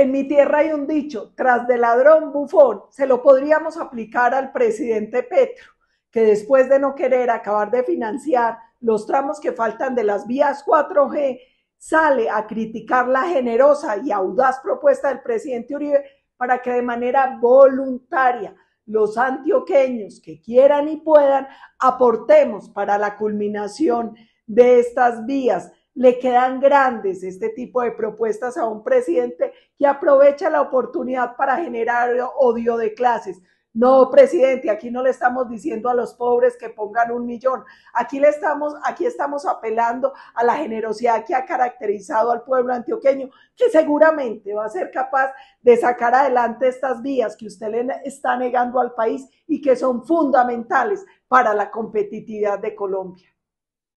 En mi tierra hay un dicho, tras de ladrón, bufón, se lo podríamos aplicar al presidente Petro, que después de no querer acabar de financiar los tramos que faltan de las vías 4G, sale a criticar la generosa y audaz propuesta del presidente Uribe para que de manera voluntaria los antioqueños que quieran y puedan aportemos para la culminación de estas vías le quedan grandes este tipo de propuestas a un presidente que aprovecha la oportunidad para generar odio de clases. No, presidente, aquí no le estamos diciendo a los pobres que pongan un millón. Aquí le estamos, aquí estamos apelando a la generosidad que ha caracterizado al pueblo antioqueño, que seguramente va a ser capaz de sacar adelante estas vías que usted le está negando al país y que son fundamentales para la competitividad de Colombia.